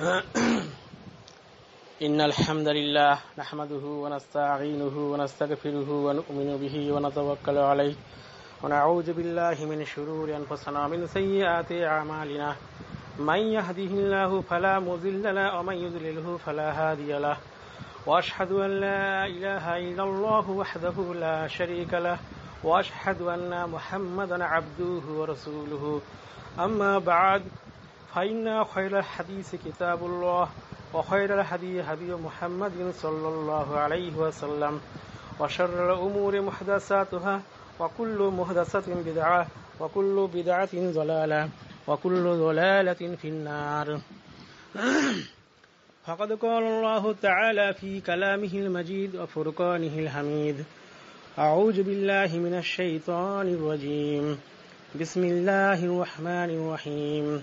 إن الحمد لله نحمده ونستعينه ونستغفره ونؤمن به ونتوكل عليه ونعوذ بالله من شرور أنفسنا ومن سيئات أعمالنا من يهده الله فلا مضل له ومن يضلله فلا هادي له وأشهد أن لا إله إلا الله وحده لا شريك له وأشهد أن محمدا عبده ورسوله أما بعد فإن خير الحديث كتاب الله وخير الحديث هدي محمد صلى الله عليه وسلم وشر الأمور محدثاتها وكل محدثة بدعة وكل بدعة ضلالة وكل ضلالة في النار فقد قال الله تعالى في كلامه المجيد وفرقانه الحميد أعوذ بالله من الشيطان الرجيم بسم الله الرحمن الرحيم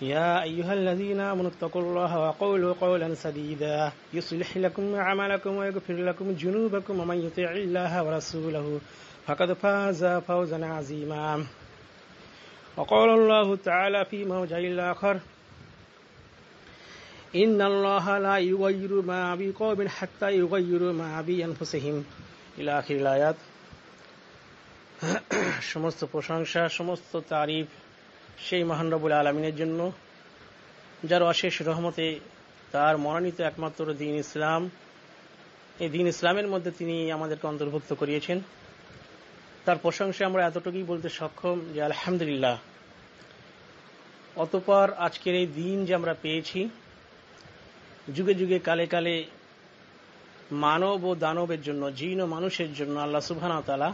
يا أيها الذين آمنوا اتقوا الله وقولوا قولا سديدا يصلح لكم أعمالكم ويغفر لكم جنوبكم ومن يطع الله ورسوله فقد فاز فوزا عظيما وقال الله تعالى في موجع الآخر إن الله لا يغير ما بقوم حتى يغير ما بأنفسهم إلى آخر الآيات সমস্ত بوشانشا সমস্ত تعريف সেই মহান রবুল আলমিনের জন্য যার অশেষ রহমতে তার মনোনীত একমাত্র দিন ইসলাম এই দিন ইসলামের মধ্যে তিনি আমাদেরকে অন্তর্ভুক্ত করিয়েছেন তার প্রশংসা আমরা এতটুকুই বলতে সক্ষম যে আলহামদুলিল্লাহ অতপর আজকের এই দিন যে আমরা পেয়েছি যুগে যুগে কালে কালে মানব ও দানবের জন্য জিন ও মানুষের জন্য আল্লাহ সুবহানাহু তাআলা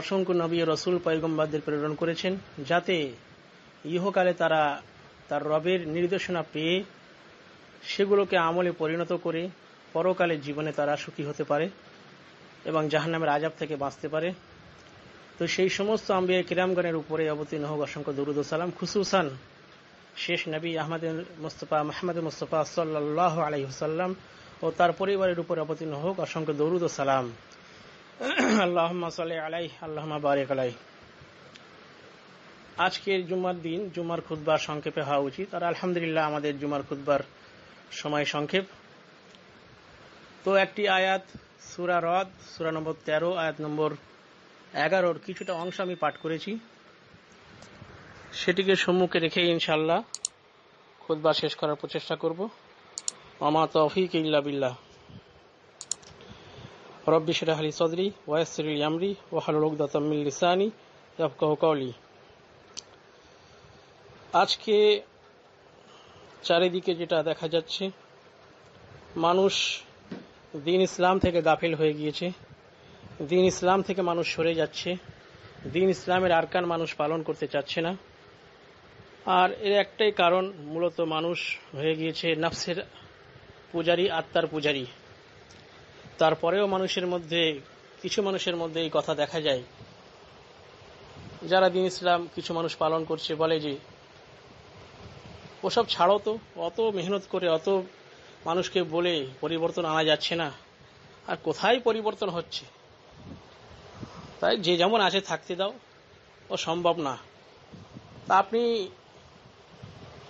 অসংখ্য নবী রসুল পয়গম্বাদের প্রেরণ করেছেন যাতে ইহকালে তারা তার রবের নির্দেশনা পেয়ে সেগুলোকে আমলে পরিণত করে পরকালে জীবনে তারা সুখী হতে পারে এবং জাহান্নামের আজাব থেকে বাঁচতে পারে তো সেই সমস্ত আম্বিয়া কিরামগণের উপরে অবতীর্ণ হোক অসংখ্য দরুদ সালাম খুসুসান শেষ নবী আহমদ মুস্তফা মাহমদ মুস্তফা সাল্লাহ আলহিহসাল্লাম ও তার পরিবারের উপরে অবতীর্ণ হোক অসংখ্য দরুদ সালাম আল্লাহমা সাল্লি আলাই আল্লাহমা বারেক আলাই আজকের জুমার দিন জুমার খুদ্বার সংক্ষেপে হওয়া উচিত আর আলহামদুলিল্লাহ আমাদের জুমার খুদ্বার সময় সংক্ষেপ তো একটি আয়াত সুরা রদ সুরা নম্বর তেরো আয়াত নম্বর এগারোর কিছুটা অংশ আমি পাঠ করেছি সেটিকে সম্মুখে রেখে ইনশাল্লাহ খুদ্বা শেষ করার প্রচেষ্টা করব আমা তফিক ইল্লা বিল্লাহ রব্বি শরাহ লি সদরি ওয়াসির আমরি ওয়াহালুল উকদাতাম মিন লিসানি ইয়াফকাহু কওলি আজকে চারিদিকে যেটা দেখা যাচ্ছে মানুষ দিন ইসলাম থেকে গাফিল হয়ে গিয়েছে দিন ইসলাম থেকে মানুষ সরে যাচ্ছে দিন ইসলামের আরকান মানুষ পালন করতে চাচ্ছে না আর এর একটাই কারণ মূলত মানুষ হয়ে গিয়েছে নফসের পূজারি আত্মার পূজারী তারপরেও মানুষের মধ্যে কিছু মানুষের মধ্যে এই কথা দেখা যায় যারা দিন ইসলাম কিছু মানুষ পালন করছে বলে যে ওসব ছাড়ো তো অত মেহনত করে অত মানুষকে বলে পরিবর্তন আনা যাচ্ছে না আর কোথায় পরিবর্তন হচ্ছে তাই যে যেমন আছে থাকতে দাও ও সম্ভব না তা আপনি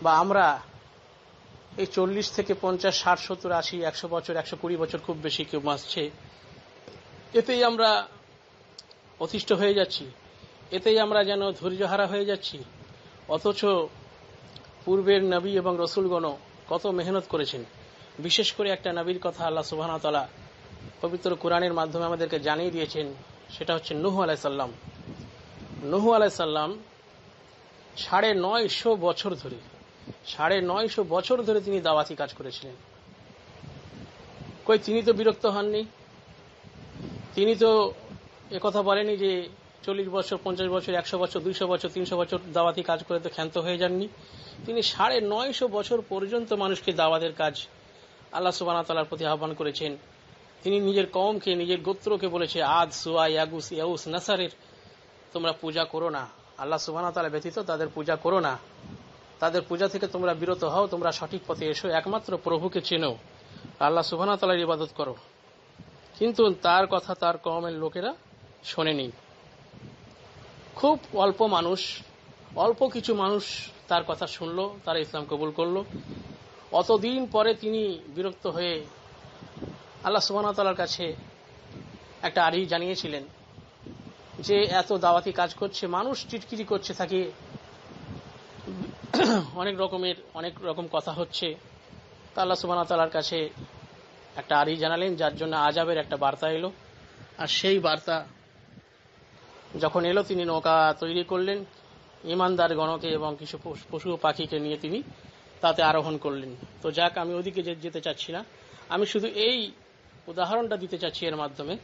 বা আমরা এই চল্লিশ থেকে পঞ্চাশ ষাট সত্তর আশি একশো বছর একশো কুড়ি বছর খুব বেশি কেউ বাঁচছে এতেই আমরা অতিষ্ঠ হয়ে যাচ্ছি এতেই আমরা যেন ধৈর্যহারা হয়ে যাচ্ছি অথচ পূর্বের নবী এবং রসুলগণ কত মেহনত করেছেন বিশেষ করে একটা নবীর কথা আল্লাহ সুবাহতলা পবিত্র কোরআনের মাধ্যমে আমাদেরকে জানিয়ে দিয়েছেন সেটা হচ্ছে নুহু আলাইসাল্লাম নুহু আলাইসাল্লাম সাড়ে নয়শো বছর ধরে সাড়ে নয়শো বছর ধরে তিনি দাওয়াতি কাজ করেছিলেন কই তিনি তো বিরক্ত হননি তিনি তো একথা বলেনি যে চল্লিশ বছর পঞ্চাশ বছর একশো বছর দুইশো বছর তিনশো বছর দাওয়াতি কাজ করে তো ক্ষান্ত হয়ে যাননি তিনি সাড়ে নয়শো বছর পর্যন্ত মানুষকে দাওয়াতের কাজ আল্লাহ সুবানা তালার প্রতি আহ্বান করেছেন তিনি নিজের কমকে নিজের গোত্রকে বলেছে আদ সুয়া ইয়াগুস ইয়াউস নাসারের তোমরা পূজা করো না আল্লাহ সুবানাতালা তালা ব্যতীত তাদের পূজা করো না তাদের পূজা থেকে তোমরা বিরত হও তোমরা সঠিক পথে এসো একমাত্র প্রভুকে চেনো আল্লাহ সুভানা তালার ইবাদত করো কিন্তু তার কথা তার কমের লোকেরা শোনেনি খুব অল্প মানুষ অল্প কিছু মানুষ তার কথা শুনল তারা ইসলাম কবুল করল অতদিন পরে তিনি বিরক্ত হয়ে আল্লাহ সুবাহতালার কাছে একটা আরি জানিয়েছিলেন যে এত দাওয়াতি কাজ করছে মানুষ টিটকিরি করছে তাকে অনেক রকমের অনেক রকম কথা হচ্ছে তা আল্লাহ সুবাহ তালার কাছে একটা আরি জানালেন যার জন্য আজাবের একটা বার্তা এলো আর সেই বার্তা যখন এলো তিনি নৌকা তৈরি করলেন ইমানদার গণকে এবং কিছু পশু পাখিকে নিয়ে তিনি তাতে আরোহণ করলেন তো যাক আমি ওদিকে যেতে চাচ্ছি না আমি শুধু এই উদাহরণটা দিতে চাচ্ছি এর মাধ্যমে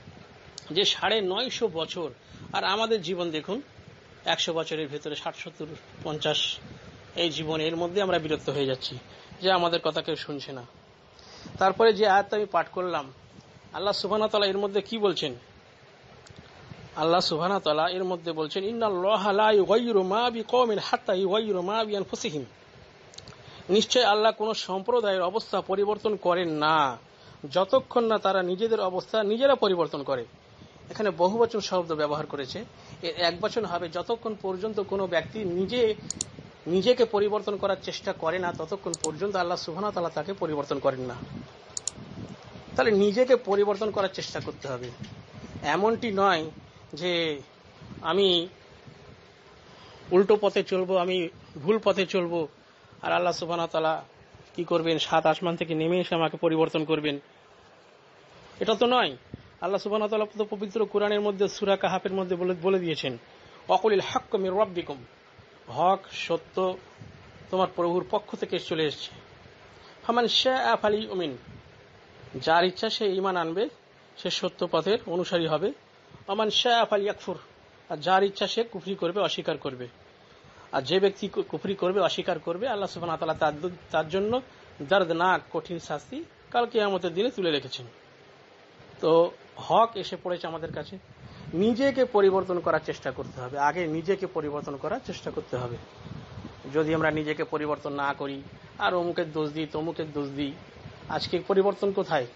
যে সাড়ে নয়শো বছর আর আমাদের জীবন দেখুন একশো বছরের ভেতরে ষাট সত্তর পঞ্চাশ এই জীবনে এর মধ্যে আমরা বিরক্ত হয়ে যাচ্ছি যে আমাদের কথা কেউ শুনছে না তারপরে যে আয়াত আমি পাঠ করলাম আল্লাহ সুবাহ তালা এর মধ্যে কি বলছেন আল্লাহ সুবাহ তালা এর মধ্যে বলছেন ইন্নাল্লাহিম নিশ্চয় আল্লাহ কোনো সম্প্রদায়ের অবস্থা পরিবর্তন করেন না যতক্ষণ না তারা নিজেদের অবস্থা নিজেরা পরিবর্তন করে এখানে বহুবচন শব্দ ব্যবহার করেছে এর এক বচন হবে যতক্ষণ পর্যন্ত কোনো ব্যক্তি নিজে নিজেকে পরিবর্তন করার চেষ্টা করে না ততক্ষণ পর্যন্ত আল্লাহ সুহানা তালা তাকে পরিবর্তন করেন না তাহলে নিজেকে পরিবর্তন করার চেষ্টা করতে হবে এমনটি নয় যে আমি উল্টো পথে চলবো আমি ভুল পথে চলবো আর আল্লাহ সুবাহ তালা কি করবেন সাত আসমান থেকে নেমে এসে আমাকে পরিবর্তন করবেন এটা তো নয় আল্লাহ সুবাহ তালা তো পবিত্র কোরআনের মধ্যে সুরা কাহাফের মধ্যে বলে দিয়েছেন অকলিল রব রব্বিকম হক সত্য তোমার প্রভুর পক্ষ থেকে চলে এসছে হামান শাহ আফ আলী উমিন যার ইচ্ছা সে ইমান আনবে সে সত্য পথের অনুসারী হবে আমান শাহ আফ আলী আকফুর আর যার ইচ্ছা সে কুফরি করবে অস্বীকার করবে আর যে ব্যক্তি কুফরি করবে অস্বীকার করবে আল্লাহ সুফান তালা তার জন্য দর্দনাক কঠিন শাস্তি কালকে আমাদের দিনে তুলে রেখেছেন তো হক এসে পড়েছে আমাদের কাছে নিজেকে পরিবর্তন করার চেষ্টা করতে হবে আগে নিজেকে পরিবর্তন করার চেষ্টা করতে হবে যদি আমরা নিজেকে পরিবর্তন না করি আর অমুকের দোষ দিই তমুকের দোষ দিই আজকে পরিবর্তন কোথায়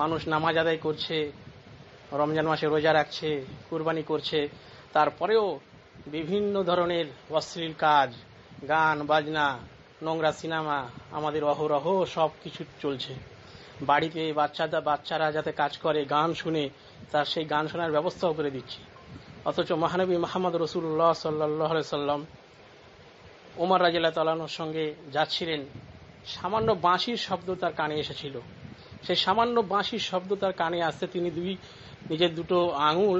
মানুষ নামাজ আদায় করছে রমজান মাসে রোজা রাখছে কুরবানি করছে তারপরেও বিভিন্ন ধরনের অশ্লীল কাজ গান বাজনা নোংরা সিনেমা আমাদের অহরহ সব কিছু চলছে বাড়িতে বাচ্চারা বাচ্চারা যাতে কাজ করে গান শুনে তার সেই গান শোনার ব্যবস্থাও করে দিচ্ছি অথচ মহানবী মাহমুদ রসুল্লাহ সাল্লাহ সাল্লাম ওমর রাজিল্লা তালানোর সঙ্গে যাচ্ছিলেন সামান্য বাঁশির শব্দ তার কানে এসেছিল সেই সামান্য বাঁশির শব্দ তার কানে আসতে তিনি দুই নিজের দুটো আঙুল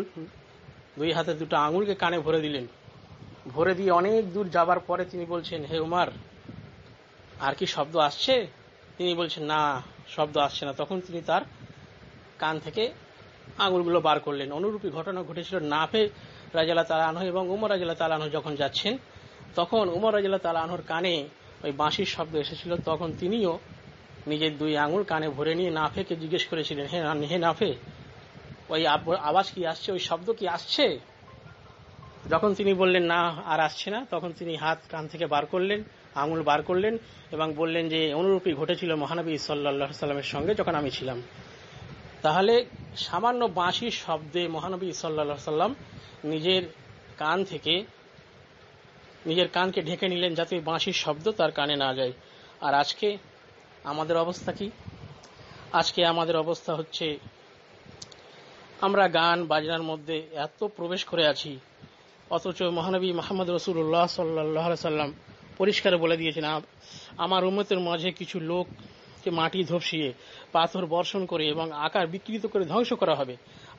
দুই হাতে দুটো আঙুলকে কানে ভরে দিলেন ভরে দিয়ে অনেক দূর যাবার পরে তিনি বলছেন হে উমার আর কি শব্দ আসছে তিনি বলছেন না শব্দ আসছে না তখন তিনি তার কান থেকে আঙুলগুলো বার করলেন অনুরূপী ঘটনা ঘটেছিল নাফে রাজালা তালানহ এবং উমর রাজালা তালানহ যখন যাচ্ছেন তখন উমর রাজালা তালানহর কানে ওই বাঁশির শব্দ এসেছিল তখন তিনিও নিজের দুই আঙুল কানে ভরে নিয়ে নাফেকে জিজ্ঞেস করেছিলেন হে হে নাফে ওই আওয়াজ কি আসছে ওই শব্দ কি আসছে যখন তিনি বললেন না আর আসছে না তখন তিনি হাত কান থেকে বার করলেন আঙুল বার করলেন এবং বললেন যে অনুরূপী ঘটেছিল মহানবী সাল্লা সাল্লামের সঙ্গে যখন আমি ছিলাম তাহলে সামান্য বাঁশির শব্দে মহানবী সাল্লা সাল্লাম নিজের কান থেকে নিজের কানকে ঢেকে নিলেন যাতে বাঁশির শব্দ তার কানে না যায় আর আজকে আমাদের অবস্থা কি আজকে আমাদের অবস্থা হচ্ছে আমরা গান বাজনার মধ্যে এত প্রবেশ করে আছি অথচ মহানবী মোহাম্মদ রসুল্লাহ সাল্লাহ সাল্লাম পরিষ্কার বলে দিয়েছেন আমার উন্মতের মাঝে কিছু লোক মাটি ধসিয়ে পাথর বর্ষণ করে এবং আকার বিকৃত করে ধ্বংস করা হবে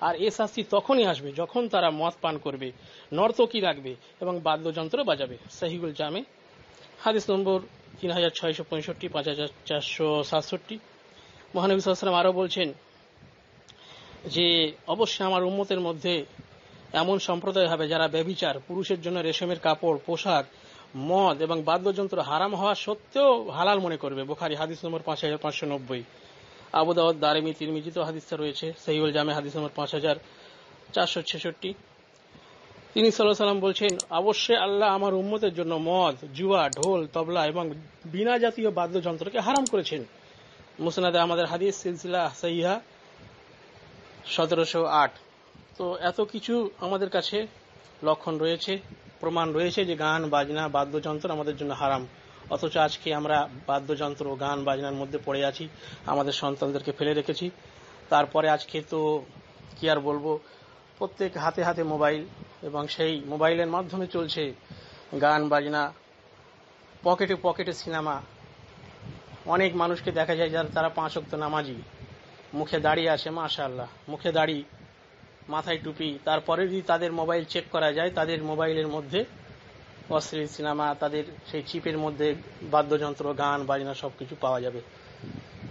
আর এ শাস্তি তখনই আসবে যখন তারা মদ পান করবে নর্তকি রাখবে এবং বাদ্যযন্ত্র বাজাবে সাহিগুল জামে হাদিস নম্বর তিন হাজার ছয়শো পঁয়ষট্টি পাঁচ হাজার চারশো সাতষট্টি মহানবী সালাম আরও বলছেন যে অবশ্যই আমার উন্মতের মধ্যে এমন সম্প্রদায় হবে যারা ব্যবিচার পুরুষের জন্য রেশমের কাপড় পোশাক মদ এবং বাদ্যযন্ত্র হারাম হওয়া সত্ত্বেও হালাল মনে করবে বোখারি হাদিস নম্বর পাঁচ হাজার পাঁচশো নব্বই আবুদাওয়াদ দারিমি তিরমিজিত হাদিসটা রয়েছে সহিউল জামে হাদিস নম্বর পাঁচ হাজার চারশো ছেষট্টি তিনি সাল্লাহ সাল্লাম বলছেন অবশ্যই আল্লাহ আমার উম্মতের জন্য মদ জুয়া ঢোল তবলা এবং বিনা জাতীয় বাদ্যযন্ত্রকে হারাম করেছেন মুসনাদে আমাদের হাদিস সিলসিলা সাইহা সতেরোশো আট তো এত কিছু আমাদের কাছে লক্ষণ রয়েছে প্রমাণ রয়েছে যে গান বাজনা বাদ্যযন্ত্র আমাদের জন্য হারাম অথচ আজকে আমরা বাদ্যযন্ত্র গান বাজনার মধ্যে পড়ে আছি আমাদের সন্তানদেরকে ফেলে রেখেছি তারপরে আজকে তো কি আর বলবো প্রত্যেক হাতে হাতে মোবাইল এবং সেই মোবাইলের মাধ্যমে চলছে গান বাজনা পকেটে পকেটে সিনেমা অনেক মানুষকে দেখা যায় যারা তারা পাঁচ অক্ত নামাজি মুখে দাঁড়িয়ে আসে মাশাল্লাহ মুখে দাঁড়িয়ে মাথায় টুপি তারপরে যদি তাদের মোবাইল চেক করা যায় তাদের মোবাইলের মধ্যে অশ্লীল সিনেমা তাদের সেই চিপের মধ্যে বাদ্যযন্ত্র গান বাজনা সব কিছু পাওয়া যাবে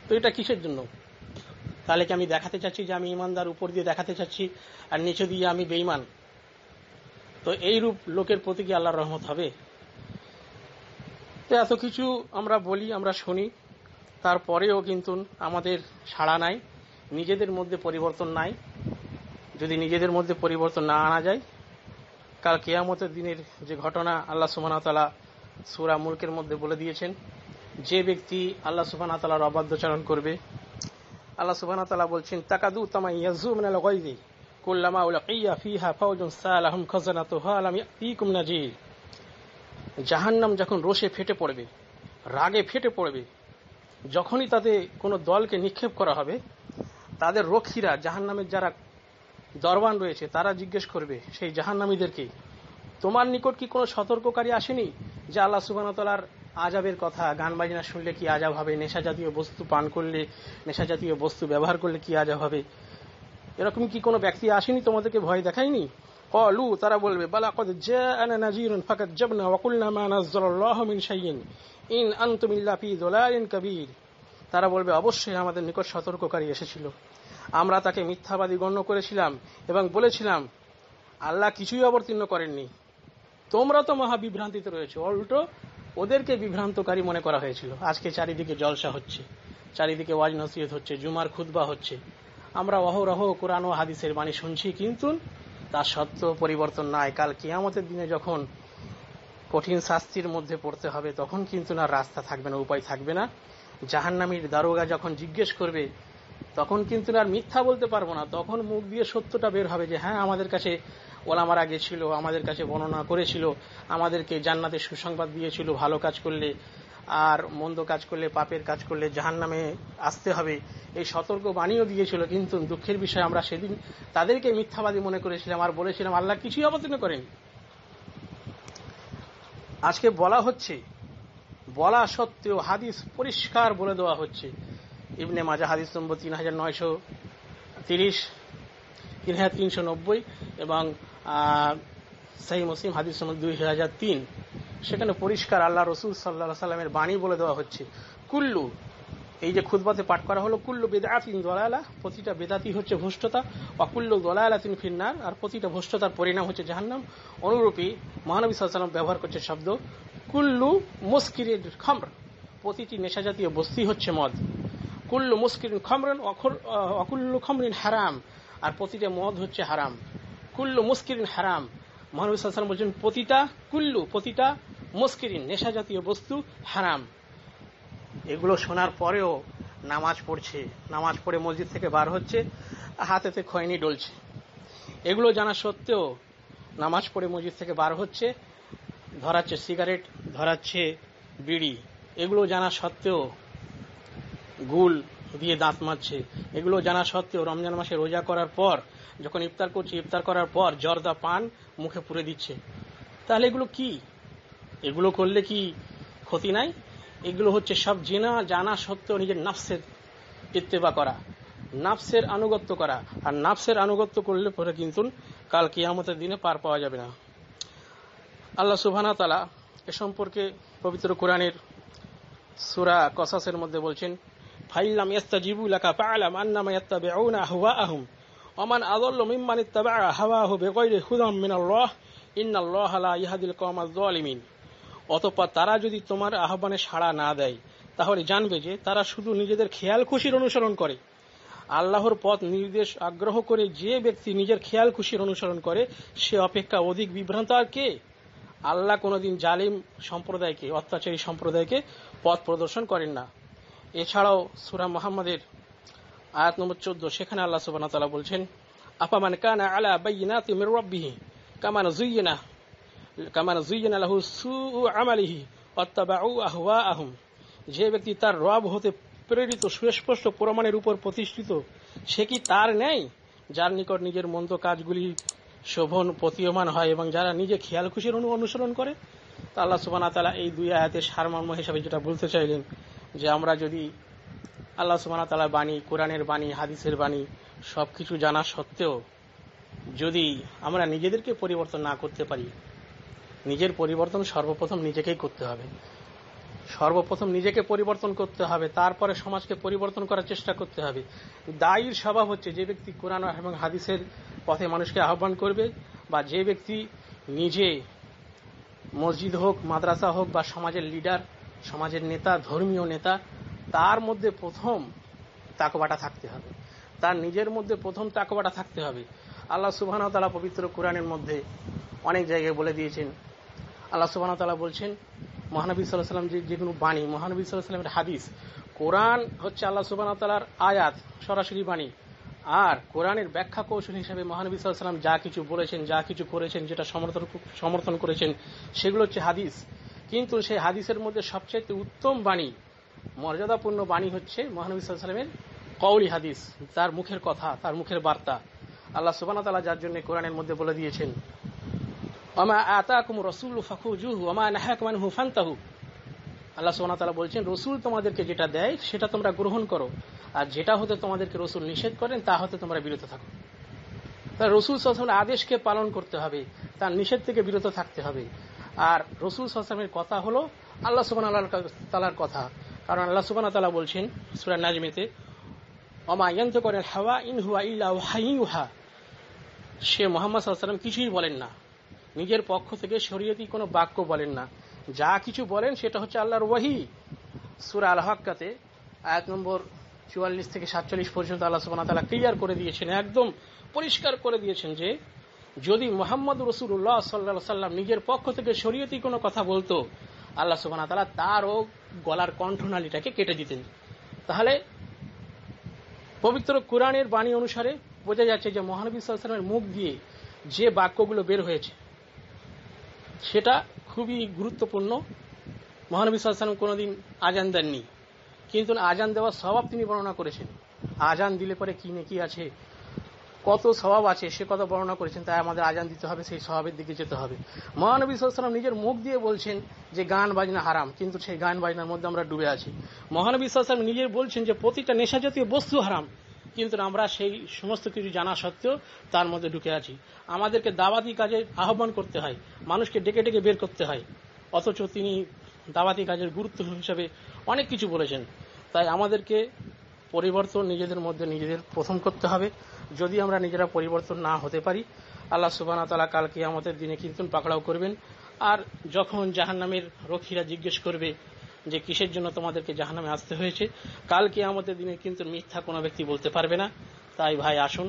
তো এটা কিসের জন্য তাহলে কি আমি দেখাতে চাচ্ছি যে আমি ইমানদার উপর দিয়ে দেখাতে চাচ্ছি আর নিচে দিয়ে আমি বেইমান তো এই রূপ লোকের প্রতি কি আল্লাহর রহমত হবে তো এত কিছু আমরা বলি আমরা শুনি তারপরেও কিন্তু আমাদের সাড়া নাই নিজেদের মধ্যে পরিবর্তন নাই যদি নিজেদের মধ্যে পরিবর্তন না আনা যায় কাল কেয়ামতের দিনের যে ঘটনা আল্লাহ সুবাহতালা সুরা মুলকের মধ্যে বলে দিয়েছেন যে ব্যক্তি আল্লাহ সুবাহতালার অবাধ্যচারণ করবে আল্লাহ সুবাহতালা বলছেন তাকাদু তামা ইয়াজু মিনাল গাইজি কুল্লামা উলাকিয়া ফিহা তো হাল আমি ই কুমনা জি জাহান্নাম যখন রোষে ফেটে পড়বে রাগে ফেটে পড়বে যখনই তাতে কোনো দলকে নিক্ষেপ করা হবে তাদের রক্ষীরা জাহান্নামের যারা দরবান রয়েছে তারা জিজ্ঞেস করবে সেই জাহান্নামীদেরকে তোমার নিকট কি কোনো সতর্ককারী আসেনি যে আল্লাহ সুবানতলার আজাবের কথা গান বাজনা শুনলে কি আজাব হবে নেশা জাতীয় বস্তু পান করলে নেশা জাতীয় বস্তু ব্যবহার করলে কি আজাব হবে এরকম কি কোনো ব্যক্তি আসেনি তোমাদেরকে ভয় দেখায়নি কলু তারা বলবে বালাকদ জাআনা নাজিরুন ফাকাদ জাবনা ওয়া মা নাযযালাল্লাহু মিন শাইইন ইন আনতুম ইল্লা ফি দালালিন কাবীর তারা বলবে অবশ্যই আমাদের নিকট সতর্ককারী এসেছিল আমরা তাকে মিথ্যাবাদী গণ্য করেছিলাম এবং বলেছিলাম আল্লাহ কিছুই অবতীর্ণ করেননি তোমরা তো মহা বিভ্রান্তিতে রয়েছে উল্টো ওদেরকে বিভ্রান্তকারী মনে করা হয়েছিল আজকে চারিদিকে জলসা হচ্ছে চারিদিকে ওয়াজ নসিহত হচ্ছে জুমার খুতবা হচ্ছে আমরা অহরহ কোরআন ও হাদিসের বাণী শুনছি কিন্তু তার সত্য পরিবর্তন নাই কাল কিয়ামতের দিনে যখন কঠিন শাস্তির মধ্যে পড়তে হবে তখন কিন্তু না রাস্তা থাকবে না উপায় থাকবে না জাহান্নামীর দারোগা যখন জিজ্ঞেস করবে তখন কিন্তু আর মিথ্যা বলতে পারবো না তখন মুখ দিয়ে সত্যটা বের হবে যে হ্যাঁ আমাদের কাছে আগে ছিল আমাদের কাছে বর্ণনা করেছিল আমাদেরকে জান্নাতে সুসংবাদ দিয়েছিল ভালো কাজ করলে আর মন্দ কাজ করলে পাপের কাজ করলে জাহান নামে আসতে হবে এই সতর্ক বাণীও দিয়েছিল কিন্তু দুঃখের বিষয় আমরা সেদিন তাদেরকে মিথ্যাবাদী মনে করেছিলাম আর বলেছিলাম আল্লাহ কিছুই অবতীর্ণ করেন আজকে বলা হচ্ছে বলা সত্ত্বেও হাদিস পরিষ্কার বলে দেওয়া হচ্ছে ইবনে মাজা হাদিস নম্বর তিন হাজার নয়শো তিরিশ তিন হাজার তিনশো নব্বই এবং সাহি মুসলিম হাদিস নম্বর দুই হাজার তিন সেখানে পরিষ্কার আল্লাহ রসুল সাল্লাহ সাল্লামের বাণী বলে দেওয়া হচ্ছে কুল্লু এই যে খুদবাতে পাঠ করা হলো কুল্লু বেদাতিন দলায়লা প্রতিটা বেদাতি হচ্ছে ভ্রষ্টতা অকুল্লু দলায়লা তিন ফিন্নার আর প্রতিটা ভ্রষ্টতার পরিণাম হচ্ছে জাহান্নাম অনুরূপী মহানবী সাল্লাম ব্যবহার করছে শব্দ কুল্লু মুসকিরের খমর প্রতিটি নেশা জাতীয় বস্তি হচ্ছে মদ কুল্লু মুস্কির খমরন অকুল্লু খমরিন হারাম আর প্রতিটা মদ হচ্ছে হারাম কুল্লু মুস্কিরিন হারাম মহানবী সাল্লাম বলছেন প্রতিটা কুল্লু প্রতিটা মুস্কিরিন নেশা জাতীয় বস্তু হারাম এগুলো শোনার পরেও নামাজ পড়ছে নামাজ পড়ে মসজিদ থেকে বার হচ্ছে হাতেতে খয়নি ডলছে এগুলো জানা সত্ত্বেও নামাজ পড়ে মসজিদ থেকে বার হচ্ছে ধরাচ্ছে সিগারেট ধরাচ্ছে বিড়ি এগুলো জানা সত্ত্বেও গুল দিয়ে দাঁত মারছে এগুলো জানা সত্ত্বেও রমজান মাসে রোজা করার পর যখন ইফতার করছে ইফতার করার পর জর্দা পান মুখে পুরে দিচ্ছে তাহলে এগুলো কি এগুলো করলে কি ক্ষতি নাই এগুলো হচ্ছে সব জেনা জানা সত্ত্বেও নিজের নাফসের ইত্তেবা করা নাফসের আনুগত্য করা আর নাফসের আনুগত্য করলে পরে কিন্তু কাল কিয়ামতের দিনে পার পাওয়া যাবে না আল্লাহ সুবহানা তালা এ সম্পর্কে পবিত্র কোরআনের সূরা কসাসের মধ্যে বলছেন ফাইল্লাম ইস্তাজিবু লাকা ফাআলাম আন্নামা ইয়াত্তাবিউনা আহওয়াআহুম ওমান আযাল্লু মিম্মান ইত্তাবাআ হাওয়াহু বিগাইরি হুদাম মিনাল্লাহ ইন্নাল্লাহ লা ইয়াহদিল কওমাজ যালিমিন অতঃপর তারা যদি তোমার আহ্বানে সাড়া না দেয় তাহলে জানবে যে তারা শুধু নিজেদের খেয়াল খুশির অনুসরণ করে আল্লাহর পথ নির্দেশ আগ্রহ করে যে ব্যক্তি নিজের খেয়াল খুশির অনুসরণ করে সে অপেক্ষা অধিক বিভ্রান্ত আর কে আল্লাহ কোনোদিন জালিম সম্প্রদায়কে অত্যাচারী সম্প্রদায়কে পথ প্রদর্শন করেন না এছাড়াও সুরা মোহাম্মদের আয়াত নম্বর চোদ্দ সেখানে আল্লাহ সুবাহ তালা বলছেন আপামান কানা আলা বাইনা তুমি রব্বিহি কামান জুইনা কামান জুইয়েন লাহু সু আমালিহি অত্তাবাউ আহওয়া আহম যে ব্যক্তি তার রব হতে প্রেরিত সুস্পষ্ট প্রমাণের উপর প্রতিষ্ঠিত সে কি তার নেই যার নিকট নিজের মন্দ কাজগুলি শোভন প্রতীয়মান হয় এবং যারা নিজে খেয়াল খুশির অনু অনুসরণ করে তা আল্লাহ সুবানা তালা এই দুই আয়াতের সারমর্ম হিসাবে যেটা বলতে চাইলেন যে আমরা যদি আল্লাহ সুবানা তালা বাণী কোরআনের বাণী হাদিসের বাণী সব কিছু জানা সত্ত্বেও যদি আমরা নিজেদেরকে পরিবর্তন না করতে পারি নিজের পরিবর্তন সর্বপ্রথম নিজেকেই করতে হবে সর্বপ্রথম নিজেকে পরিবর্তন করতে হবে তারপরে সমাজকে পরিবর্তন করার চেষ্টা করতে হবে দায়ীর স্বভাব হচ্ছে যে ব্যক্তি কোরআন এবং হাদিসের পথে মানুষকে আহ্বান করবে বা যে ব্যক্তি নিজে মসজিদ হোক মাদ্রাসা হোক বা সমাজের লিডার সমাজের নেতা ধর্মীয় নেতা তার মধ্যে প্রথম তাকবাটা থাকতে হবে তার নিজের মধ্যে প্রথম তাকবাটা থাকতে হবে আল্লাহ তালা পবিত্র কোরআনের মধ্যে অনেক জায়গায় বলে দিয়েছেন আল্লাহ তালা বলছেন মহানবী সাল্লাহ সাল্লাম যে যে কোনো বাণী মহানবী সাল্লাহামের হাদিস কোরআন হচ্ছে আল্লাহ সুবান তালার আয়াত সরাসরি বাণী আর কোরআনের ব্যাখ্যা কৌশল হিসাবে মহানবী সাল্লাম যা কিছু বলেছেন যা কিছু করেছেন যেটা সমর্থন সমর্থন করেছেন সেগুলো হচ্ছে হাদিস কিন্তু সেই হাদিসের মধ্যে সবচেয়ে উত্তম বাণী মর্যাদাপূর্ণ বাণী হচ্ছে মহানবী সাল্লামের কৌলি হাদিস তার মুখের কথা তার মুখের বার্তা আল্লাহ সুবান তালা যার জন্য কোরআনের মধ্যে বলে দিয়েছেন অমা আতা কুমু রসুল ফাকুজুহু অমা নাহাকমান হু ফান্তাহু আল্লাহ সোনা তালা বলছেন রসুল তোমাদেরকে যেটা দেয় সেটা তোমরা গ্রহণ করো আর যেটা হতে তোমাদেরকে রসুল নিষেধ করেন তা হতে তোমরা বিরত থাকো তাহলে রসুল সাল্লামের আদেশকে পালন করতে হবে তার নিষেধ থেকে বিরত থাকতে হবে আর রসুল সাল্লামের কথা হলো আল্লাহ সুবান আল্লাহ তালার কথা কারণ আল্লাহ সুবান তালা বলছেন সুরান নাজমিতে অমায়ন্ত করেন হাওয়া ইন হুয়া ইহা সে মোহাম্মদ সাল্লাম কিছুই বলেন না নিজের পক্ষ থেকে শরীয়তি কোনো বাক্য বলেন না যা কিছু বলেন সেটা হচ্ছে আল্লাহর ওয়াহি সুর আল হাক্কাতে এক নম্বর চুয়াল্লিশ থেকে সাতচল্লিশ পর্যন্ত আল্লাহ সুবাহ তালা ক্লিয়ার করে দিয়েছেন একদম পরিষ্কার করে দিয়েছেন যে যদি মোহাম্মদ রসুল্লাহ সাল্লা সাল্লাম নিজের পক্ষ থেকে শরীয়তি কোনো কথা বলতো আল্লাহ সুবাহ তালা তার ও গলার কণ্ঠনালীটাকে কেটে দিতেন তাহলে পবিত্র কোরআনের বাণী অনুসারে বোঝা যাচ্ছে যে মহানবী সাল্লামের মুখ দিয়ে যে বাক্যগুলো বের হয়েছে সেটা খুবই গুরুত্বপূর্ণ মহানবী সাল্লাম কোনোদিন আজান দেননি কিন্তু আজান দেওয়ার স্বভাব তিনি বর্ণনা করেছেন আজান দিলে পরে কি নেকি আছে কত স্বভাব আছে সে কথা বর্ণনা করেছেন তাই আমাদের আজান দিতে হবে সেই স্বভাবের দিকে যেতে হবে মহানবী সাল্লাম নিজের মুখ দিয়ে বলছেন যে গান বাজনা হারাম কিন্তু সেই গান বাজনার মধ্যে আমরা ডুবে আছি মহানবী সাল্লাম নিজের বলছেন যে প্রতিটা নেশা জাতীয় বস্তু হারাম কিন্তু আমরা সেই সমস্ত কিছু জানা সত্ত্বেও তার মধ্যে ঢুকে আছি আমাদেরকে দাওয়াতি কাজে আহ্বান করতে হয় মানুষকে ডেকে ডেকে বের করতে হয় অথচ তিনি দাওয়াতি কাজের গুরুত্ব হিসাবে অনেক কিছু বলেছেন তাই আমাদেরকে পরিবর্তন নিজেদের মধ্যে নিজেদের প্রথম করতে হবে যদি আমরা নিজেরা পরিবর্তন না হতে পারি আল্লাহ সুবানা তালা কালকে আমাদের দিনে কিন্তু পাকড়াও করবেন আর যখন জাহান্নামের রক্ষীরা জিজ্ঞেস করবে যে কিসের জন্য তোমাদেরকে জাহানামে আসতে হয়েছে কালকে আমাদের দিনে কিন্তু মিথ্যা কোনো ব্যক্তি বলতে পারবে না তাই ভাই আসুন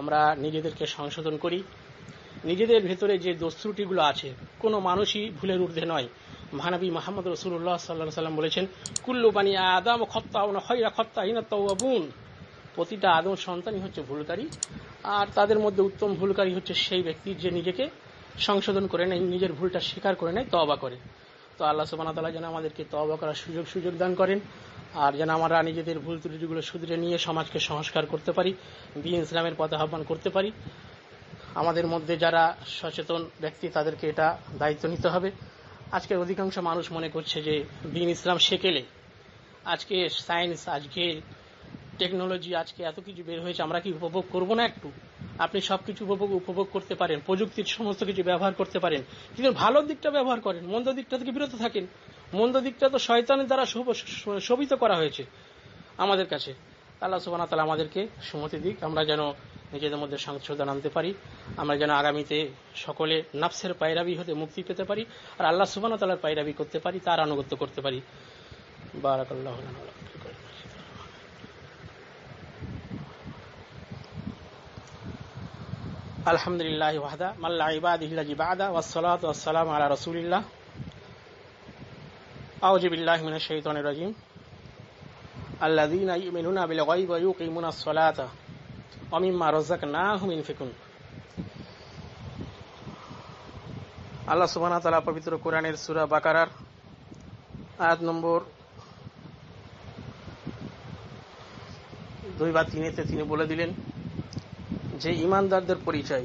আমরা নিজেদেরকে সংশোধন করি নিজেদের ভেতরে যে দস্ত্রুটিগুলো আছে কোনো মানুষই ভুলের ঊর্ধ্বে নয় মহানবী মাহমদ রসুল্লাহ সাল্লাহ সাল্লাম বলেছেন কুল্লু বানি আদম খত্তা হইরা খত্তা হিনা তৌবুন প্রতিটা আদম সন্তানই হচ্ছে ভুলকারী আর তাদের মধ্যে উত্তম ভুলকারী হচ্ছে সেই ব্যক্তি যে নিজেকে সংশোধন করে নেয় নিজের ভুলটা স্বীকার করে নেয় তবা করে তো আল্লাহ তালা যেন আমাদেরকে তব করার সুযোগ সুযোগ দান করেন আর যেন আমরা নিজেদের ভুল ত্রুটিগুলো শুধরে নিয়ে সমাজকে সংস্কার করতে পারি দিন ইসলামের পথে আহ্বান করতে পারি আমাদের মধ্যে যারা সচেতন ব্যক্তি তাদেরকে এটা দায়িত্ব নিতে হবে আজকের অধিকাংশ মানুষ মনে করছে যে দিন ইসলাম শেখেলে আজকে সায়েন্স আজকে টেকনোলজি আজকে এত কিছু বের হয়েছে আমরা কি উপভোগ করবো না একটু আপনি সবকিছু উপভোগ উপভোগ করতে পারেন প্রযুক্তির সমস্ত কিছু ব্যবহার করতে পারেন কিন্তু ভালো দিকটা ব্যবহার করেন মন্দ দিকটা থেকে বিরত থাকেন মন্দ দিকটা তো শয়তানের দ্বারা শোভিত করা হয়েছে আমাদের কাছে আল্লাহ সুবাহ তালা আমাদেরকে সুমতি দিক আমরা যেন নিজেদের মধ্যে সংশোধন আনতে পারি আমরা যেন আগামীতে সকলে নাফসের পায়রাবি হতে মুক্তি পেতে পারি আর আল্লাহ সুবাহ তালার পায়রাবি করতে পারি তার আনুগত্য করতে পারি বারাকাল্লাহ আলহামদুলিল্লাহ ওয়াহদা মাল্লা ইবাদিল্লাজি বাদা ওয়াসসালাত ওয়াসসালাম আলা রাসূলিল্লাহ আউযু বিল্লাহি মিনাশ শাইতানির রাজিম আল্লাযীনা ইউমিনুনা বিল গায়বি ওয়া ইউকিমুনাস সালাতা ওয়া না রাযাকনাহুম ইউনফিকুন আল্লাহ সুবহানাহু ওয়া তাআলা পবিত্র কোরআনের সূরা বাকারার আয়াত নম্বর দুই বা তিনেতে তিনি বলে দিলেন যে ইমানদারদের পরিচয়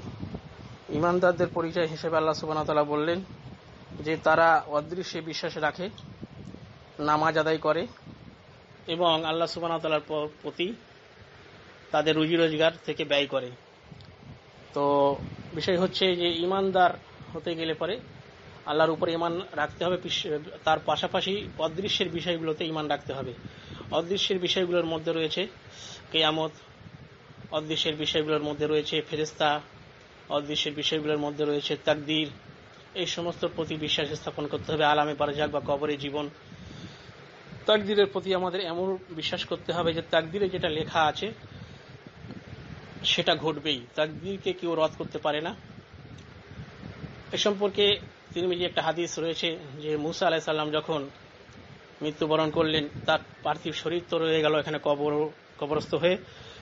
ইমানদারদের পরিচয় হিসেবে আল্লাহ সুবাহতালা বললেন যে তারা অদৃশ্যে বিশ্বাস রাখে নামাজ আদায় করে এবং আল্লাহ সুবাহতালার প্রতি তাদের রুজি রোজগার থেকে ব্যয় করে তো বিষয় হচ্ছে যে ইমানদার হতে গেলে পরে আল্লাহর উপরে ইমান রাখতে হবে তার পাশাপাশি অদৃশ্যের বিষয়গুলোতে ইমান রাখতে হবে অদৃশ্যের বিষয়গুলোর মধ্যে রয়েছে কেয়ামত অদৃশ্যের বিষয়গুলোর মধ্যে রয়েছে ফেরেস্তা অদৃশ্যের বিষয়গুলোর মধ্যে রয়েছে তাকদির এই সমস্ত প্রতি বিশ্বাস স্থাপন করতে হবে আলামে পারজাক বা কবরে জীবন তাকদিরের প্রতি আমাদের এমন বিশ্বাস করতে হবে যে তাকদিরে যেটা লেখা আছে সেটা ঘটবেই তাকদিরকে কেউ রদ করতে পারে না এ সম্পর্কে তিনি তিরমিজি একটা হাদিস রয়েছে যে মুসা আলাহ সাল্লাম যখন মৃত্যুবরণ করলেন তার পার্থিব শরীর তো রয়ে গেল এখানে কবর কবরস্থ হয়ে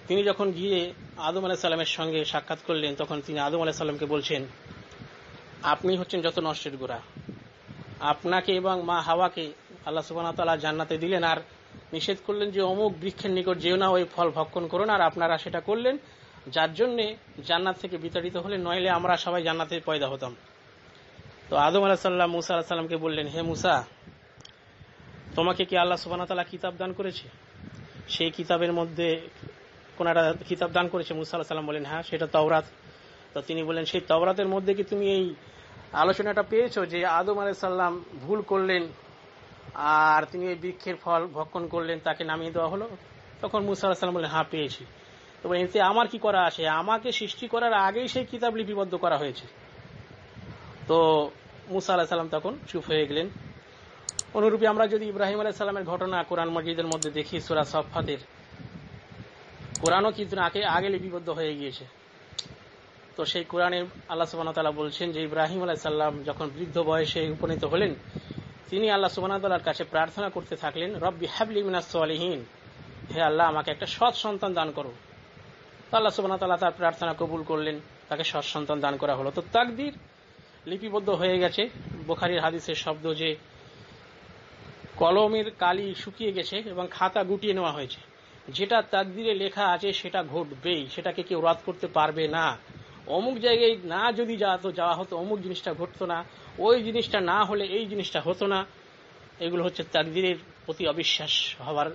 তিনি যখন গিয়ে আদম আলাহ সাল্লামের সঙ্গে সাক্ষাৎ করলেন তখন তিনি আদম আলাহ সাল্লামকে বলছেন আপনি হচ্ছেন যত নষ্টের গোড়া আপনাকে এবং মা হাওয়াকে আল্লাহ সুবাহ তালা জান্নাতে দিলেন আর নিষেধ করলেন যে অমুক বৃক্ষের নিকট যেও না ওই ফল ভক্ষণ করুন আর আপনারা সেটা করলেন যার জন্যে জান্নাত থেকে বিতাড়িত হলে নইলে আমরা সবাই জান্নাতে পয়দা হতাম তো আদম আলাহ সাল্লাম মুসা আল্লাহ সাল্লামকে বললেন হে মুসা তোমাকে কি আল্লাহ সুবাহ তালা কিতাব দান করেছে সেই কিতাবের মধ্যে কোন একটা কিতাব দান করেছে মুসা সাল্লাম বলেন হ্যাঁ সেটা তওরাত তো তিনি বলেন সেই তওরাতের মধ্যে কি তুমি এই আলোচনাটা পেয়েছো যে আদম আলাইসাল্লাম ভুল করলেন আর তিনি এই বৃক্ষের ফল ভক্ষণ করলেন তাকে নামিয়ে দেওয়া হলো তখন মুসা সাল্লাম বলেন হ্যাঁ পেয়েছি তো এতে আমার কি করা আছে আমাকে সৃষ্টি করার আগেই সেই কিতাব লিপিবদ্ধ করা হয়েছে তো মুসা আলাহ সাল্লাম তখন চুপ হয়ে গেলেন অনুরূপে আমরা যদি ইব্রাহিম আলাহ সাল্লামের ঘটনা কোরআন মসজিদের মধ্যে দেখি সুরা সফাতের কোরআনও কিন্তু আগে আগে লিপিবদ্ধ হয়ে গিয়েছে তো সেই কোরআনে আল্লাহ তালা বলছেন যে ইব্রাহিম আলাহ সাল্লাম যখন বৃদ্ধ বয়সে উপনীত হলেন তিনি আল্লাহ সুবাহতাল্লাহর কাছে প্রার্থনা করতে থাকলেন রব্বি হাবলি মিনাস আলিহীন হে আল্লাহ আমাকে একটা সৎ সন্তান দান করো তো আল্লাহ তাল্লাহ তার প্রার্থনা কবুল করলেন তাকে সৎ সন্তান দান করা হলো তো তাকদির লিপিবদ্ধ হয়ে গেছে বোখারির হাদিসের শব্দ যে কলমের কালি শুকিয়ে গেছে এবং খাতা গুটিয়ে নেওয়া হয়েছে যেটা তাকদিরে লেখা আছে সেটা ঘটবেই সেটাকে কেউ রদ করতে পারবে না অমুক জায়গায় না যদি যাওয়া যাওয়া হতো অমুক জিনিসটা ঘটতো না ওই জিনিসটা না হলে এই জিনিসটা হতো না এগুলো হচ্ছে তাকদিরের প্রতি অবিশ্বাস হওয়ার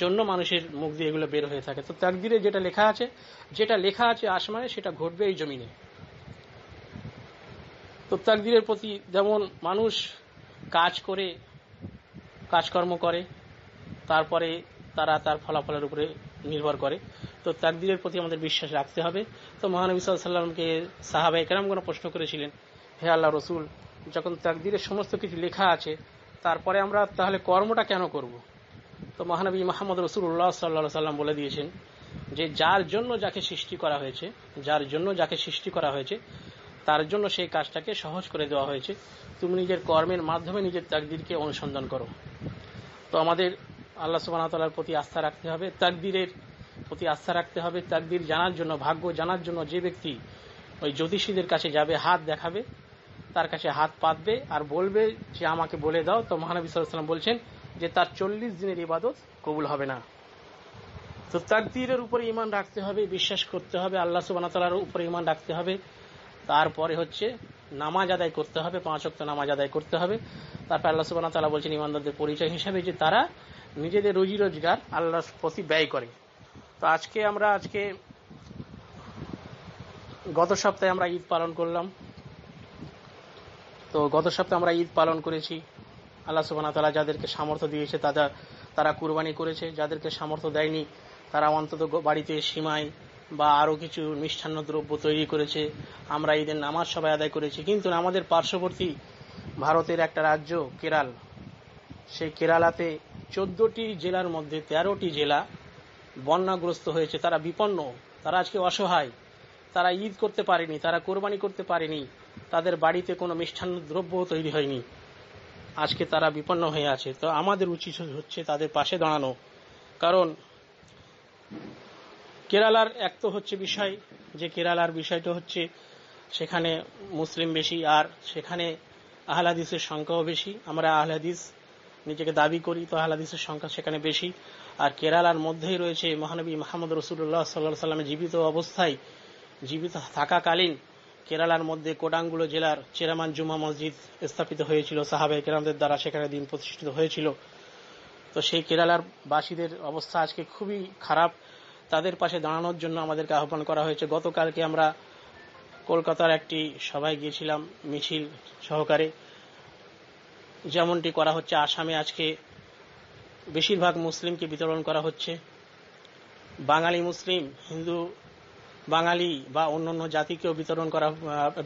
জন্য মানুষের মুখ দিয়ে এগুলো বের হয়ে থাকে তো তাকদিরে যেটা লেখা আছে যেটা লেখা আছে আসমানে সেটা ঘটবে এই জমিনে তো তাকদিরের প্রতি যেমন মানুষ কাজ করে কাজকর্ম করে তারপরে তারা তার ফলাফলের উপরে নির্ভর করে তো তাকদিরের প্রতি আমাদের বিশ্বাস রাখতে হবে তো মহানবী সাল্লামকে সাহাবা একরাম কোনো প্রশ্ন করেছিলেন হে আল্লাহ রসুল যখন তাকদিরের সমস্ত কিছু লেখা আছে তারপরে আমরা তাহলে কর্মটা কেন করব তো মহানবী মাহমদ রসুল্লাহ সাল্লাহ সাল্লাম বলে দিয়েছেন যে যার জন্য যাকে সৃষ্টি করা হয়েছে যার জন্য যাকে সৃষ্টি করা হয়েছে তার জন্য সেই কাজটাকে সহজ করে দেওয়া হয়েছে তুমি নিজের কর্মের মাধ্যমে নিজের তাকদিরকে অনুসন্ধান করো তো আমাদের আল্লাহ সুবাহতালার প্রতি আস্থা রাখতে হবে তাকদীরের প্রতি আস্থা রাখতে হবে তাকদীর জানার জন্য ভাগ্য জানার জন্য যে ব্যক্তি ওই জ্যোতিষীদের কাছে যাবে হাত দেখাবে তার কাছে হাত পাতবে আর বলবে যে আমাকে বলে দাও তো মহানবী সাল্লাম বলছেন যে তার চল্লিশ দিনের ইবাদত কবুল হবে না তো তাকদীরের উপরে ইমান রাখতে হবে বিশ্বাস করতে হবে আল্লাহ সুবাহতালার উপরে ইমান রাখতে হবে তারপরে হচ্ছে নামাজ আদায় করতে হবে পাঁচ অক্ত নামাজ আদায় করতে হবে তারপর আল্লাহ সুবাহ তালা বলছেন ইমানদারদের পরিচয় হিসাবে যে তারা নিজেদের রুজি রোজগার আল্লাহর প্রতি ব্যয় করে তো আজকে আমরা আজকে গত সপ্তাহে আমরা ঈদ পালন করলাম তো গত সপ্তাহে আমরা ঈদ পালন করেছি আল্লাহ সুবাহ তালা যাদেরকে সামর্থ্য দিয়েছে তাদের তারা কুরবানি করেছে যাদেরকে সামর্থ্য দেয়নি তারা অন্তত বাড়িতে সীমায় বা আরও কিছু মিষ্টান্ন দ্রব্য তৈরি করেছে আমরা ঈদের নামাজ সবাই আদায় করেছি কিন্তু আমাদের পার্শ্ববর্তী ভারতের একটা রাজ্য কেরাল সেই কেরালাতে চোদ্দটি জেলার মধ্যে তেরোটি জেলা বন্যাগ্রস্ত হয়েছে তারা বিপন্ন তারা আজকে অসহায় তারা ঈদ করতে পারেনি তারা কোরবানি করতে পারেনি তাদের বাড়িতে কোনো মিষ্টান্ন দ্রব্য তৈরি হয়নি আজকে তারা বিপন্ন হয়ে আছে তো আমাদের উচিত হচ্ছে তাদের পাশে দাঁড়ানো কারণ কেরালার এক তো হচ্ছে বিষয় যে কেরালার বিষয়টা হচ্ছে সেখানে মুসলিম বেশি আর সেখানে আহলাদিসের সংখ্যাও বেশি আমরা আহলাদিস নিজেকে দাবি করি তো হাদিসের সংখ্যা সেখানে বেশি আর কেরালার মধ্যেই রয়েছে মহানবী মাহমুদ রসুল্লাহ সাল্লাহ সাল্লামের জীবিত অবস্থায় জীবিত থাকাকালীন কেরালার মধ্যে কোডাঙ্গুলো জেলার চেরামান জুমা মসজিদ স্থাপিত হয়েছিল সাহাবে কেরামদের দ্বারা সেখানে দিন প্রতিষ্ঠিত হয়েছিল তো সেই কেরালার বাসীদের অবস্থা আজকে খুবই খারাপ তাদের পাশে দাঁড়ানোর জন্য আমাদেরকে আহ্বান করা হয়েছে গতকালকে আমরা কলকাতার একটি সভায় গিয়েছিলাম মিছিল সহকারে যেমনটি করা হচ্ছে আসামে আজকে বেশিরভাগ মুসলিমকে বিতরণ করা হচ্ছে বাঙালি মুসলিম হিন্দু বাঙালি বা অন্যান্য জাতিকেও বিতরণ করা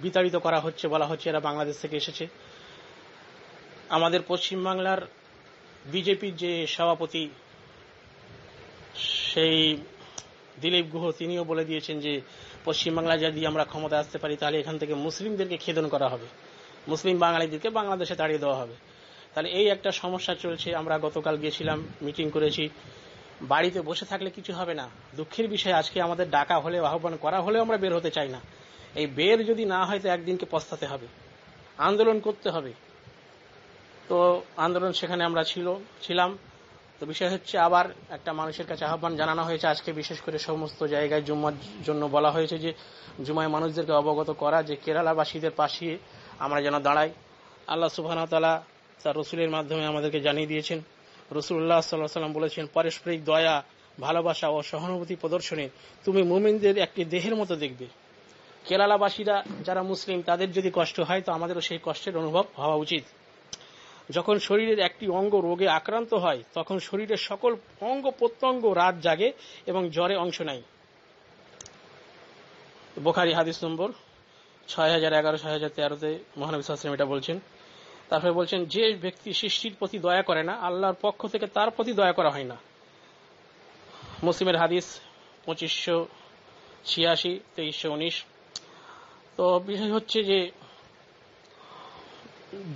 বিতাড়িত করা হচ্ছে বলা হচ্ছে এরা বাংলাদেশ থেকে এসেছে আমাদের পশ্চিমবাংলার বিজেপির যে সভাপতি সেই দিলীপ গুহ তিনিও বলে দিয়েছেন যে পশ্চিমবাংলায় যদি আমরা ক্ষমতা আসতে পারি তাহলে এখান থেকে মুসলিমদেরকে খেদন করা হবে মুসলিম বাঙালিদেরকে বাংলাদেশে তাড়িয়ে দেওয়া হবে তাহলে এই একটা সমস্যা চলছে আমরা গতকাল গেছিলাম মিটিং করেছি বাড়িতে বসে থাকলে কিছু হবে না দুঃখের বিষয় আজকে আমাদের ডাকা হলেও আহ্বান করা হলেও আমরা বের হতে চাই না এই বের যদি না হয় তো একদিনকে পস্তাতে হবে আন্দোলন করতে হবে তো আন্দোলন সেখানে আমরা ছিল ছিলাম তো বিষয় হচ্ছে আবার একটা মানুষের কাছে আহ্বান জানানো হয়েছে আজকে বিশেষ করে সমস্ত জায়গায় জুম্মার জন্য বলা হয়েছে যে জুমায় মানুষদেরকে অবগত করা যে কেরালাবাসীদের পাশে আমরা যেন দাঁড়াই আল্লাহ সুবাহতালা তার রসুলের মাধ্যমে আমাদেরকে জানিয়ে দিয়েছেন রসুল্লাহ সাল্লাহ সাল্লাম বলেছেন পারস্পরিক দয়া ভালোবাসা ও সহানুভূতি প্রদর্শনে তুমি মুমিনদের একটি দেহের মতো দেখবে কেরালাবাসীরা যারা মুসলিম তাদের যদি কষ্ট হয় তো আমাদেরও সেই কষ্টের অনুভব হওয়া উচিত যখন শরীরের একটি অঙ্গ রোগে আক্রান্ত হয় তখন শরীরের সকল অঙ্গ প্রত্যঙ্গ রাত জাগে এবং জ্বরে অংশ নেয় বোখারি হাদিস নম্বর ছয় হাজার এগারো ছয় হাজার তেরোতে মহানবী সাহসলাম এটা বলছেন তারপরে বলছেন যে ব্যক্তি সৃষ্টির প্রতি দয়া করে না আল্লাহর পক্ষ থেকে তার প্রতি দয়া করা হয় না মুসলিমের হাদিস পঁচিশশো ছিয়াশি তেইশশো উনিশ তো বিষয় হচ্ছে যে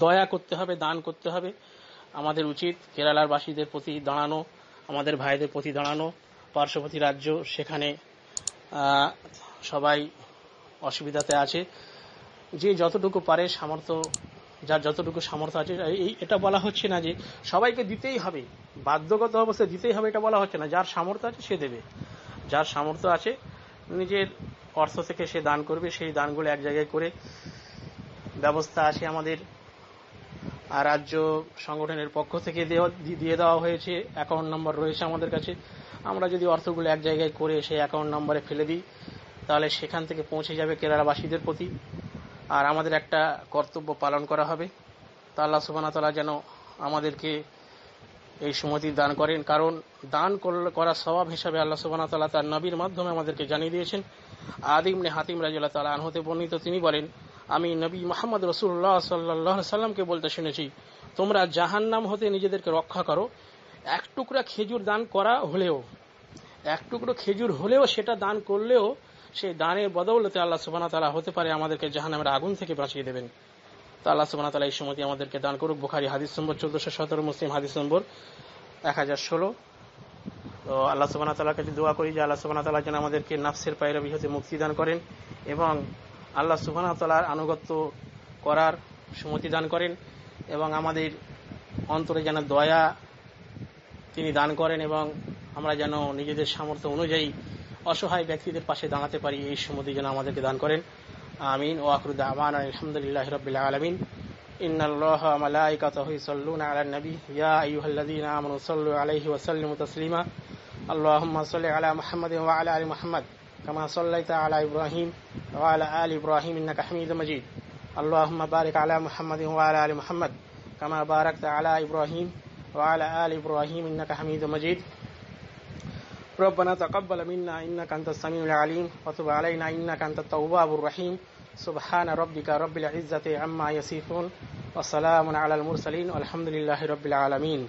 দয়া করতে হবে দান করতে হবে আমাদের উচিত কেরালার বাসীদের প্রতি দাঁড়ানো আমাদের ভাইদের প্রতি দাঁড়ানো পার্শ্ববর্তী রাজ্য সেখানে সবাই অসুবিধাতে আছে যে যতটুকু পারে সামর্থ্য যার যতটুকু সামর্থ্য আছে এই এটা বলা হচ্ছে না যে সবাইকে দিতেই হবে বাধ্যগত অবস্থায় দিতেই হবে এটা বলা হচ্ছে না যার সামর্থ্য আছে সে দেবে যার সামর্থ্য আছে নিজের অর্থ থেকে সে দান করবে সেই দানগুলো এক জায়গায় করে ব্যবস্থা আছে আমাদের রাজ্য সংগঠনের পক্ষ থেকে দিয়ে দেওয়া হয়েছে অ্যাকাউন্ট নাম্বার রয়েছে আমাদের কাছে আমরা যদি অর্থগুলো এক জায়গায় করে সেই অ্যাকাউন্ট নাম্বারে ফেলে দিই তাহলে সেখান থেকে পৌঁছে যাবে কেরালাবাসীদের প্রতি আর আমাদের একটা কর্তব্য পালন করা হবে তা আল্লাহ তালা যেন আমাদেরকে এই সুমতি দান করেন কারণ দান করা স্বভাব হিসাবে আল্লাহ সুবাহ তালা তার নবীর মাধ্যমে আমাদেরকে জানিয়ে দিয়েছেন আদিমনে হাতিম রাজিউল্লাহ তালা আনহতে বর্ণিত তিনি বলেন আমি নবী মোহাম্মদ রসুল্লাহ সাল্লাহ সাল্লামকে বলতে শুনেছি তোমরা জাহান নাম হতে নিজেদেরকে রক্ষা করো এক টুকরা খেজুর দান করা হলেও এক টুকরো খেজুর হলেও সেটা দান করলেও সেই দানের বদৌলতে আল্লাহ সুবাহ তালা হতে পারে আমাদেরকে জাহান আমরা আগুন থেকে বাঁচিয়ে দেবেন তা আল্লাহ সুবাহ তালা এই সময় আমাদেরকে দান করুক বুখারি হাদিস নম্বর চোদ্দশো সতেরো মুসলিম হাদিস নম্বর এক হাজার ষোলো তো আল্লাহ সুবান তালা কাছে দোয়া করি যে আল্লাহ সুবাহ তালা যেন আমাদেরকে নাফসের পায়ের বিহতে মুক্তি দান করেন এবং আল্লাহ সুবাহ তালার আনুগত্য করার সুমতি দান করেন এবং আমাদের অন্তরে যেন দয়া তিনি দান করেন এবং আমরা যেন নিজেদের সামর্থ্য অনুযায়ী অসহায় ব্যক্তিদের পাশে দাঁড়াতে পারি এই সুমতি যেন আমাদেরকে দান করেন আমিন ও আকরুদ আমান আলহামদুলিল্লাহ রবিল আলমিন ان الله وملائكته يصلون على النبي يا ايها الذين امنوا صلوا عليه وسلموا تسليما اللهم صل على محمد وعلى ال محمد كما صليت على ابراهيم وعلى ال ابراهيم انك حميد مجيد اللهم بارك على محمد وعلى ال محمد كما باركت على ابراهيم وعلى ال ابراهيم انك حميد مجيد ربنا تقبل منا إنك أنت السميع العليم وتب علينا إنك أنت التواب الرحيم سبحان ربك رب العزة عما يصفون وسلام على المرسلين والحمد لله رب العالمين